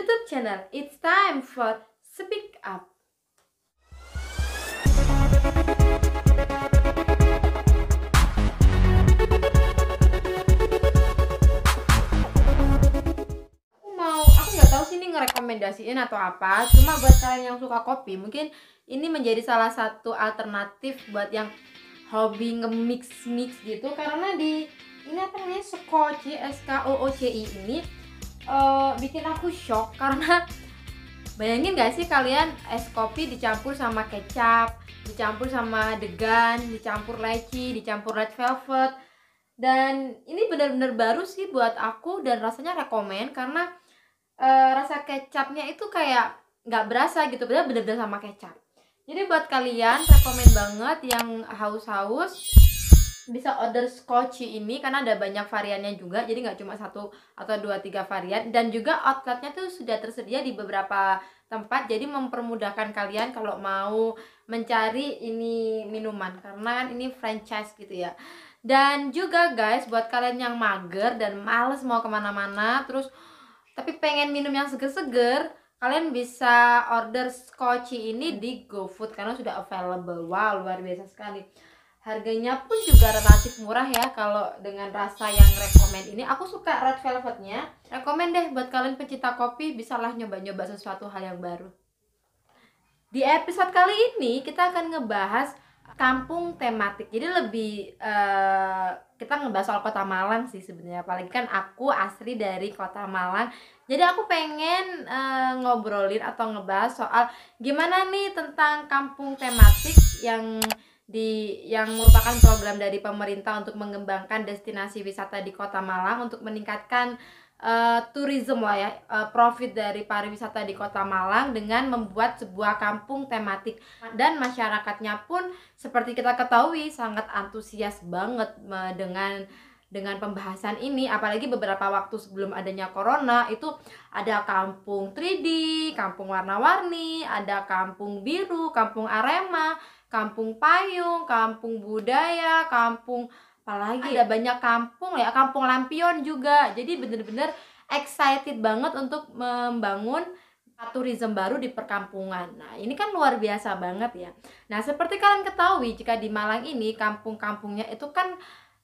YouTube channel. It's time for Speak Up. Aku mau, aku nggak tahu sih ini ngerekomendasiin atau apa. Cuma buat kalian yang suka kopi, mungkin ini menjadi salah satu alternatif buat yang hobi nge-mix-mix gitu karena di ini apa namanya Skoci S K O O C I ini uh, bikin aku shock karena bayangin gak sih kalian es kopi dicampur sama kecap dicampur sama degan dicampur leci dicampur red velvet dan ini benar-benar baru sih buat aku dan rasanya rekomen karena e, rasa kecapnya itu kayak nggak berasa gitu benar benar sama kecap jadi buat kalian rekomen banget yang haus-haus bisa order scotch ini karena ada banyak variannya juga jadi nggak cuma satu atau dua tiga varian dan juga outletnya tuh sudah tersedia di beberapa tempat jadi mempermudahkan kalian kalau mau mencari ini minuman karena kan ini franchise gitu ya dan juga guys buat kalian yang mager dan males mau kemana-mana terus tapi pengen minum yang seger-seger kalian bisa order scotch ini di GoFood karena sudah available wow luar biasa sekali harganya pun juga relatif murah ya kalau dengan rasa yang rekomend ini aku suka red velvetnya rekomend deh buat kalian pecinta kopi bisalah nyoba-nyoba sesuatu hal yang baru di episode kali ini kita akan ngebahas kampung tematik jadi lebih uh, kita ngebahas soal kota Malang sih sebenarnya apalagi kan aku asli dari kota Malang jadi aku pengen uh, ngobrolin atau ngebahas soal gimana nih tentang kampung tematik yang di yang merupakan program dari pemerintah untuk mengembangkan destinasi wisata di Kota Malang untuk meningkatkan uh, eh, tourism lah ya uh, profit dari pariwisata di Kota Malang dengan membuat sebuah kampung tematik dan masyarakatnya pun seperti kita ketahui sangat antusias banget dengan dengan pembahasan ini apalagi beberapa waktu sebelum adanya corona itu ada kampung 3D, kampung warna-warni, ada kampung biru, kampung arema kampung payung, kampung budaya, kampung apalagi ya, ada banyak kampung ya, kampung lampion juga. Jadi bener-bener excited banget untuk membangun turisme baru di perkampungan. Nah, ini kan luar biasa banget ya. Nah, seperti kalian ketahui, jika di Malang ini kampung-kampungnya itu kan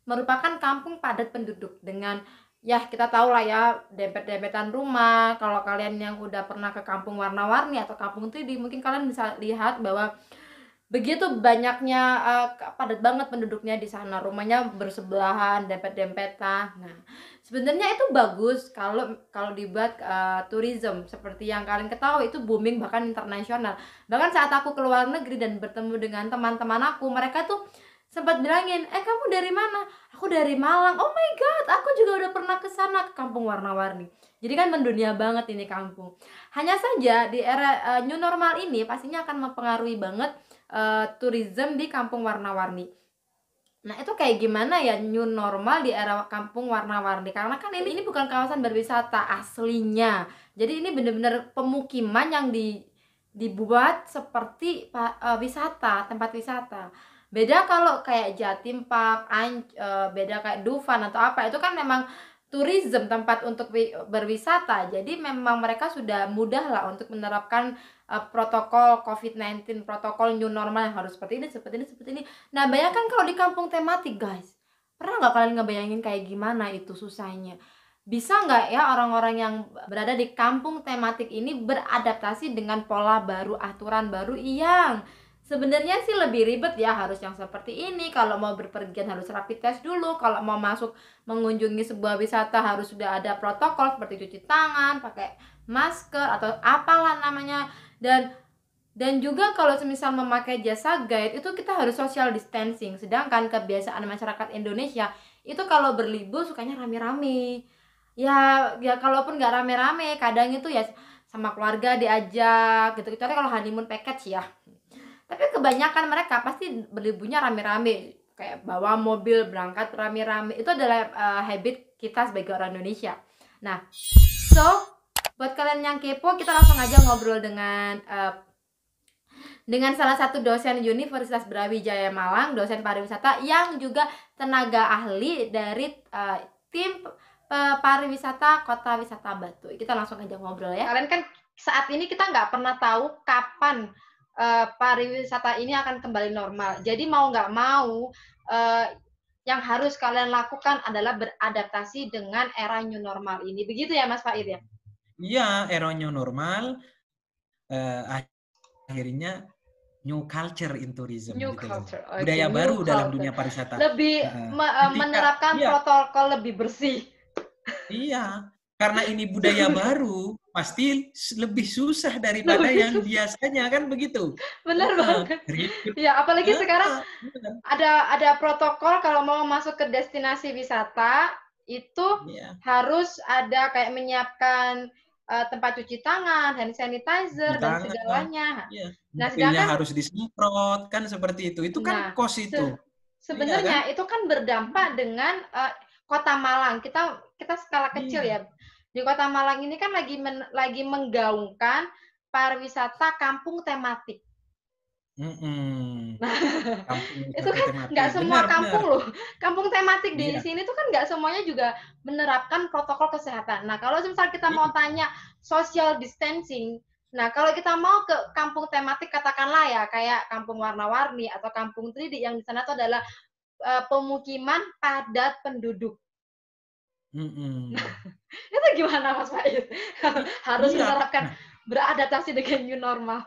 merupakan kampung padat penduduk dengan ya kita tahu lah ya dempet-dempetan rumah. Kalau kalian yang udah pernah ke kampung warna-warni atau kampung itu mungkin kalian bisa lihat bahwa begitu banyaknya uh, padat banget penduduknya di sana rumahnya bersebelahan dempet dempetan nah sebenarnya itu bagus kalau kalau dibuat uh, tourism seperti yang kalian ketahui itu booming bahkan internasional bahkan saat aku keluar negeri dan bertemu dengan teman-teman aku mereka tuh sempat bilangin eh kamu dari mana aku dari Malang oh my god aku juga udah pernah ke sana ke kampung warna-warni jadi kan mendunia banget ini kampung hanya saja di era uh, new normal ini pastinya akan mempengaruhi banget uh, tourism di kampung warna-warni. Nah itu kayak gimana ya new normal di era kampung warna-warni karena kan ini ini bukan kawasan berwisata aslinya jadi ini benar-benar pemukiman yang di dibuat seperti uh, wisata tempat wisata beda kalau kayak Jatim Park, uh, eh, beda kayak Dufan atau apa itu kan memang tourism tempat untuk berwisata jadi memang mereka sudah mudah lah untuk menerapkan uh, protokol COVID-19, protokol new normal yang harus seperti ini, seperti ini, seperti ini. Nah, bayangkan kalau di kampung tematik, guys. Pernah nggak kalian ngebayangin kayak gimana itu susahnya? Bisa nggak ya orang-orang yang berada di kampung tematik ini beradaptasi dengan pola baru, aturan baru yang sebenarnya sih lebih ribet ya harus yang seperti ini kalau mau berpergian harus rapid test dulu kalau mau masuk mengunjungi sebuah wisata harus sudah ada protokol seperti cuci tangan pakai masker atau apalah namanya dan dan juga kalau semisal memakai jasa guide itu kita harus social distancing sedangkan kebiasaan masyarakat Indonesia itu kalau berlibur sukanya rame-rame ya ya kalaupun nggak rame-rame kadang itu ya sama keluarga diajak gitu kecuali kalau honeymoon package ya tapi kebanyakan mereka pasti berliburnya rame-rame kayak bawa mobil berangkat rame-rame itu adalah uh, habit kita sebagai orang Indonesia nah so Buat kalian yang kepo, kita langsung aja ngobrol dengan uh, dengan salah satu dosen Universitas Brawijaya Malang, dosen pariwisata yang juga tenaga ahli dari uh, tim uh, pariwisata Kota Wisata Batu. Kita langsung aja ngobrol ya. Kalian kan saat ini kita nggak pernah tahu kapan uh, pariwisata ini akan kembali normal. Jadi mau nggak mau uh, yang harus kalian lakukan adalah beradaptasi dengan era new normal ini. Begitu ya Mas Fahir? ya? Iya, eronya normal. Uh, akhirnya new culture in tourism new gitu culture. budaya okay, baru culture. dalam dunia pariwisata lebih uh, menerapkan iya. protokol lebih bersih iya karena ini budaya baru pasti lebih susah daripada lebih yang biasanya kan begitu benar banget Iya, ya apalagi uh, sekarang bener. Ah, ada ada protokol kalau mau masuk ke destinasi wisata itu yeah. harus ada kayak menyiapkan uh, tempat cuci tangan, hand sanitizer tangan, dan segalanya. Ah, iya. Nah, sedangkan harus disemprot kan seperti itu. Itu kan nah, kos itu. Se iya, sebenarnya iya, kan? itu kan berdampak dengan uh, Kota Malang. Kita kita skala kecil iya. ya. Di Kota Malang ini kan lagi men, lagi menggaungkan pariwisata kampung tematik mm Nah, itu kan nggak semua benar, kampung benar. loh. Kampung tematik iya. di sini tuh kan nggak semuanya juga menerapkan protokol kesehatan. Nah, kalau misal kita mau tanya social distancing, nah kalau kita mau ke kampung tematik katakanlah ya kayak kampung warna-warni atau kampung 3D yang di sana itu adalah uh, pemukiman padat penduduk. Mm-mm. itu gimana Mas Faiz? Harus iya. menerapkan nah. beradaptasi dengan new normal.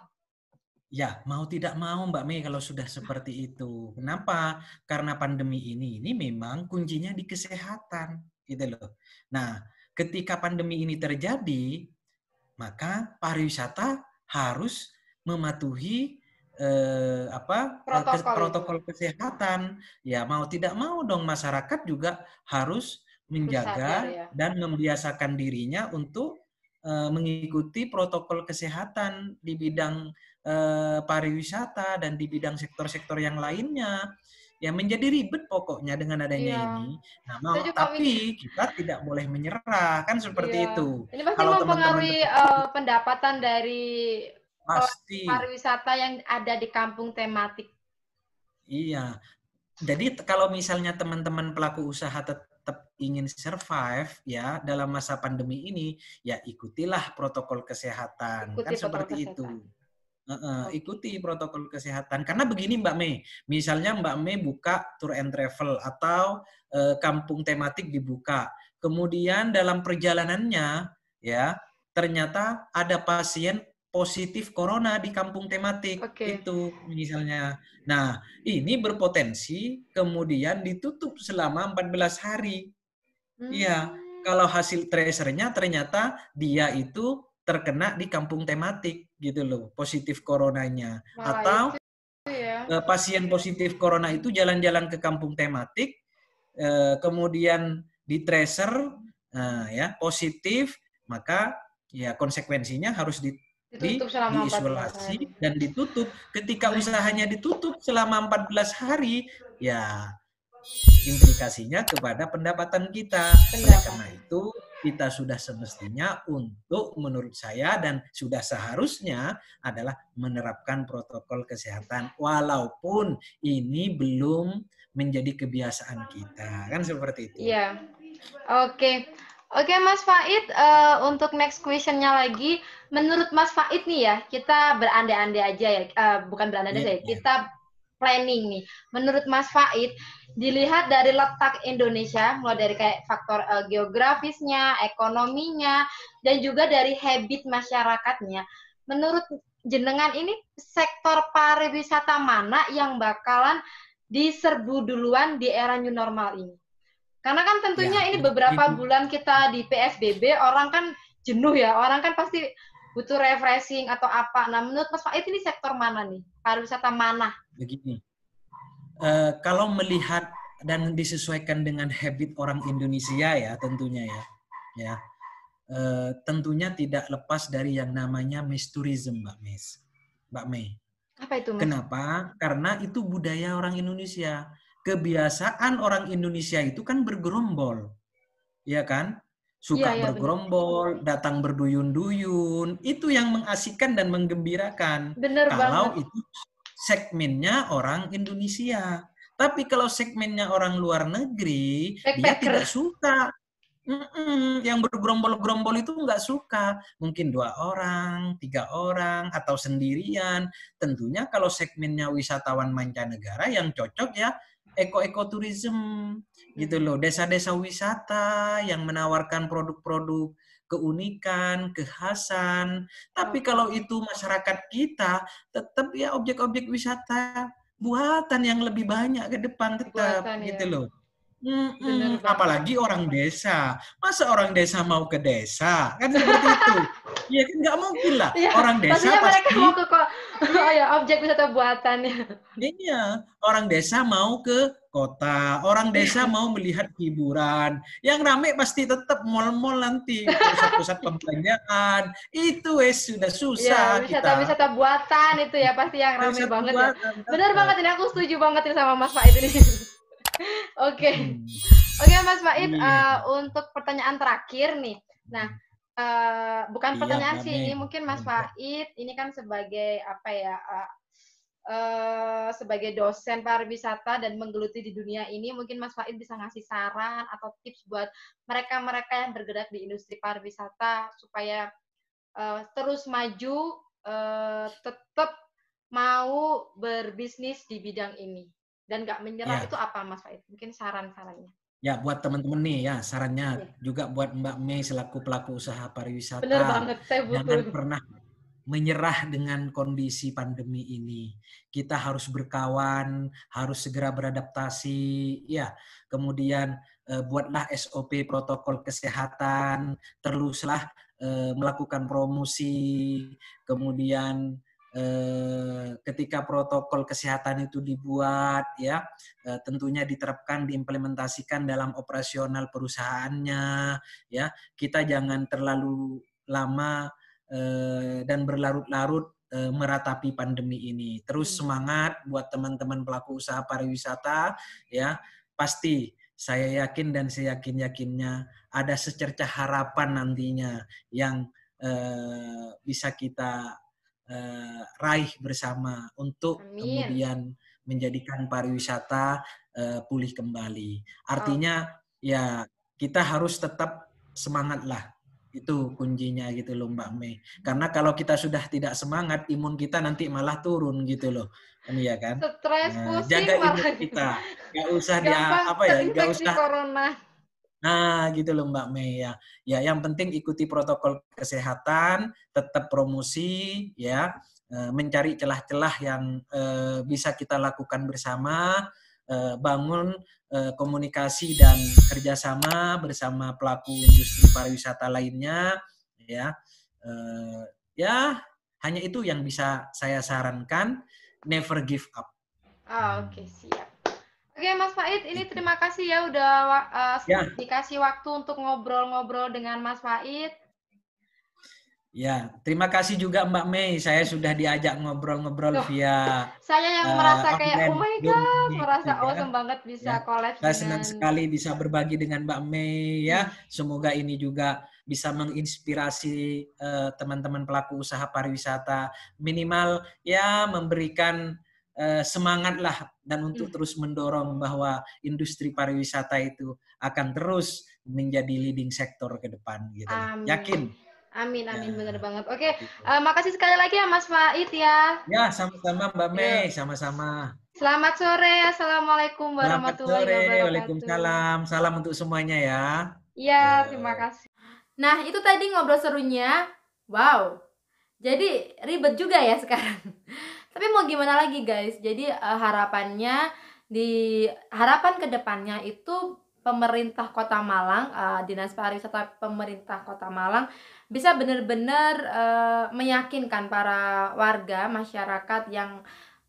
Ya, mau tidak mau Mbak Mei kalau sudah seperti itu. Kenapa? Karena pandemi ini ini memang kuncinya di kesehatan, gitu loh. Nah, ketika pandemi ini terjadi, maka pariwisata harus mematuhi eh, apa eh, protokol, protokol kesehatan. Ya, mau tidak mau dong masyarakat juga harus menjaga ya. dan membiasakan dirinya untuk Eh, mengikuti protokol kesehatan di bidang eh, pariwisata dan di bidang sektor-sektor yang lainnya ya menjadi ribet pokoknya dengan adanya iya. ini. Nah, mau, tapi ini. kita tidak boleh menyerah kan seperti iya. itu. Ini pasti Kalau mempengaruhi teman -teman... Uh, pendapatan dari eh, pasti. pariwisata yang ada di kampung tematik. Iya, jadi kalau misalnya teman-teman pelaku usaha tetap ingin survive ya dalam masa pandemi ini ya ikutilah protokol kesehatan kan Ikuti kan protokol seperti kesehatan. itu Uh, ikuti protokol kesehatan karena begini Mbak Mei, misalnya Mbak Mei buka tour and travel atau uh, kampung tematik dibuka, kemudian dalam perjalanannya ya ternyata ada pasien positif corona di kampung tematik okay. itu misalnya. Nah, ini berpotensi kemudian ditutup selama 14 hari. Iya, hmm. kalau hasil tracernya ternyata dia itu terkena di kampung tematik gitu loh, positif coronanya. Wah, Atau ya. E, pasien positif corona itu jalan-jalan ke kampung tematik e, kemudian di tracer nah ya positif, maka ya konsekuensinya harus di ditutup selama diisolasi dan ditutup. Ketika usahanya ditutup selama 14 hari, ya implikasinya kepada pendapatan kita. Oleh karena itu, kita sudah semestinya untuk menurut saya dan sudah seharusnya adalah menerapkan protokol kesehatan walaupun ini belum menjadi kebiasaan kita. Kan seperti itu. Iya. Oke. Okay. Oke Mas Faid, uh, eh, untuk next questionnya lagi, menurut Mas Faid nih ya, kita berandai-andai aja ya, uh, bukan berandai-andai yeah, saya, yeah. kita planning nih. Menurut Mas Faid, dilihat dari letak Indonesia, mulai dari kayak faktor uh, geografisnya, ekonominya, dan juga dari habit masyarakatnya. Menurut jenengan ini sektor pariwisata mana yang bakalan diserbu duluan di era new normal ini? Karena kan tentunya ya, ini ya, beberapa gitu. bulan kita di PSBB, orang kan jenuh ya, orang kan pasti butuh refreshing atau apa. Nah, menurut Mas Faiz ini sektor mana nih? Pariwisata mana? Begini, uh, kalau melihat dan disesuaikan dengan habit orang Indonesia ya tentunya ya, ya uh, tentunya tidak lepas dari yang namanya Miss Tourism, Mbak Miss, Mbak Mei. Apa itu? Mas? Kenapa? Karena itu budaya orang Indonesia kebiasaan orang Indonesia itu kan bergerombol. Ya kan? Suka ya, ya, bergerombol, bener. datang berduyun-duyun. Itu yang mengasihkan dan menggembirakan. Bener kalau banget. itu segmennya orang Indonesia. Tapi kalau segmennya orang luar negeri, dia tidak suka. Mm-mm, yang bergerombol-gerombol itu nggak suka. Mungkin dua orang, tiga orang, atau sendirian. Tentunya kalau segmennya wisatawan mancanegara yang cocok ya eko Ekoo-ekoturism, gitu hmm. loh, desa-desa wisata yang menawarkan produk-produk keunikan, kekhasan. Tapi hmm. kalau itu masyarakat kita tetap ya objek-objek wisata buatan yang lebih banyak ke depan tetap buatan, ya. gitu ya. loh. Mm-mm. Apalagi orang desa. Masa orang desa mau ke desa? Kan seperti itu. Iya kan nggak mungkin lah. Ya, orang desa maksudnya pasti... mereka mau ke oh ya, objek wisata buatan. Iya. Orang desa mau ke kota. Orang desa mau melihat hiburan. Yang rame pasti tetap mal-mal nanti. Pusat-pusat pembelanjaan. Itu eh, sudah iya, susah ya, wisata, kita. Wisata buatan itu ya pasti yang rame wisata banget ya. buatan, ya. Bener banget ini aku setuju banget sama Mas Pak ini. Oke. Hmm. Oke Mas Baid, hmm. uh, untuk pertanyaan terakhir nih. Nah, uh, bukan iya, pertanyaan sih ini mungkin Mas Faid ini kan sebagai apa ya uh, uh, sebagai dosen pariwisata dan menggeluti di dunia ini mungkin Mas Faid bisa ngasih saran atau tips buat mereka-mereka yang bergerak di industri pariwisata supaya uh, terus maju uh, tetap mau berbisnis di bidang ini dan nggak menyerah ya. itu apa Mas Faiz? Mungkin saran-sarannya. Ya, buat teman-teman nih ya, sarannya ya. juga buat Mbak Mei selaku pelaku usaha pariwisata. Benar banget, saya butuh. Jangan pernah menyerah dengan kondisi pandemi ini. Kita harus berkawan, harus segera beradaptasi, ya. Kemudian eh, buatlah SOP protokol kesehatan, teruslah eh, melakukan promosi, kemudian Eh, ketika protokol kesehatan itu dibuat ya eh, tentunya diterapkan diimplementasikan dalam operasional perusahaannya ya kita jangan terlalu lama eh, dan berlarut-larut meratapi pandemi ini. Terus hmm. semangat buat teman-teman pelaku usaha pariwisata ya. Pasti saya yakin dan saya yakin-yakinnya ada secerca harapan nantinya yang bisa kita uh, raih bersama untuk Amin. kemudian menjadikan pariwisata uh, pulih kembali. Artinya oh. ya kita harus tetap semangat lah itu kuncinya gitu loh Mbak Mei. Karena kalau kita sudah tidak semangat, imun kita nanti malah turun gitu loh. Ini ya kan? Stres, nah, pusing, jaga imun gitu. kita. Gak usah dia apa ya, gak usah corona. Nah, gitu loh Mbak Mei ya. Ya, yang penting ikuti protokol kesehatan, tetap promosi ya, eh, mencari celah-celah yang eh, bisa kita lakukan bersama, eh, bangun komunikasi dan kerjasama bersama pelaku industri pariwisata lainnya ya. ya, hanya itu yang bisa saya sarankan, never give up. Oh, oke, okay, siap. Oke Mas Faid, ini gitu. terima kasih ya udah uh, ya. dikasih waktu untuk ngobrol-ngobrol dengan Mas Faid. Ya, terima kasih juga Mbak Mei. Saya sudah diajak ngobrol-ngobrol via Saya yang uh, merasa kayak oh my god, gitu merasa oh, ya. awesome banget bisa ya. Saya senang sekali bisa berbagi dengan Mbak Mei ya. Hmm. Semoga ini juga bisa menginspirasi uh, eh, teman -teman pelaku usaha pariwisata minimal ya memberikan Eh, semangatlah dan untuk hmm. terus mendorong bahwa industri pariwisata itu akan terus menjadi leading sektor ke depan gitu. Amin. Yakin. Amin, amin, ya. bener banget. Oke, gitu. uh, makasih sekali lagi ya Mas faith ya. Ya, sama-sama Mbak Mei, iya. sama-sama. Selamat sore, Assalamualaikum warahmatullahi Selamat sore, wabarakatuh. Waalaikumsalam, salam untuk semuanya ya. Iya, ya. terima kasih. Nah, itu tadi ngobrol serunya. Wow, jadi ribet juga ya sekarang tapi mau gimana lagi guys jadi uh, harapannya di harapan kedepannya itu pemerintah kota Malang uh, dinas pariwisata pemerintah kota Malang bisa benar-benar uh, meyakinkan para warga masyarakat yang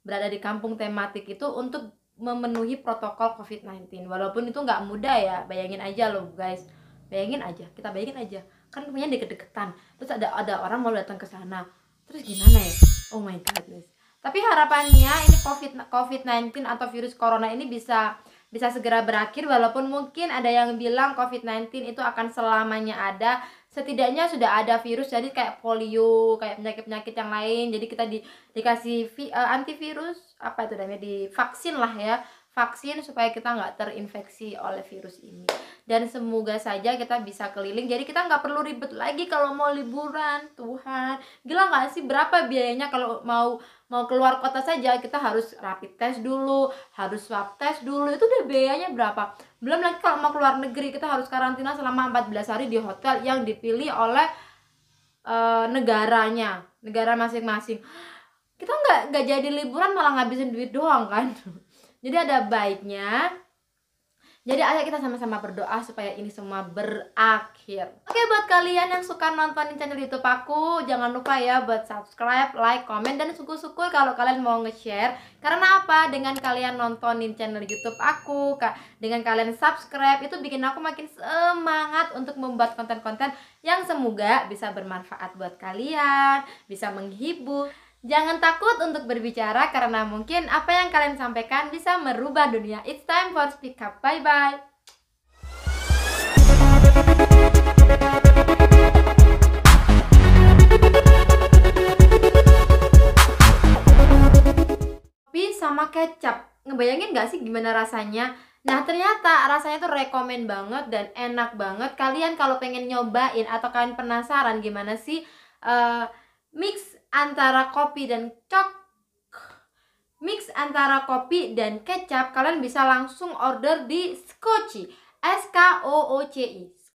berada di kampung tematik itu untuk memenuhi protokol COVID-19 walaupun itu nggak mudah ya bayangin aja loh guys bayangin aja kita bayangin aja kan punya deket-deketan terus ada ada orang mau datang ke sana terus gimana ya oh my god guys tapi harapannya ini COVID COVID-19 atau virus corona ini bisa bisa segera berakhir walaupun mungkin ada yang bilang COVID-19 itu akan selamanya ada setidaknya sudah ada virus jadi kayak polio kayak penyakit-penyakit yang lain jadi kita di, dikasih vi, uh, antivirus apa itu namanya divaksin lah ya vaksin supaya kita nggak terinfeksi oleh virus ini dan semoga saja kita bisa keliling jadi kita nggak perlu ribet lagi kalau mau liburan Tuhan gila nggak sih berapa biayanya kalau mau mau keluar kota saja kita harus rapid test dulu harus swab test dulu itu udah biayanya berapa belum lagi kalau mau keluar negeri kita harus karantina selama 14 hari di hotel yang dipilih oleh e, negaranya negara masing-masing kita nggak nggak jadi liburan malah ngabisin duit doang kan jadi ada baiknya jadi ayo kita sama-sama berdoa supaya ini semua berakhir Oke buat kalian yang suka nontonin channel youtube aku Jangan lupa ya buat subscribe, like, komen Dan syukur-syukur kalau kalian mau nge-share Karena apa? Dengan kalian nontonin channel youtube aku Dengan kalian subscribe Itu bikin aku makin semangat untuk membuat konten-konten Yang semoga bisa bermanfaat buat kalian Bisa menghibur Jangan takut untuk berbicara karena mungkin apa yang kalian sampaikan bisa merubah dunia. It's time for speak up. Bye bye. Kopi sama kecap. Ngebayangin gak sih gimana rasanya? Nah ternyata rasanya tuh rekomen banget dan enak banget Kalian kalau pengen nyobain atau kalian penasaran gimana sih uh, mix antara kopi dan cok mix antara kopi dan kecap kalian bisa langsung order di Skoci S K O O C I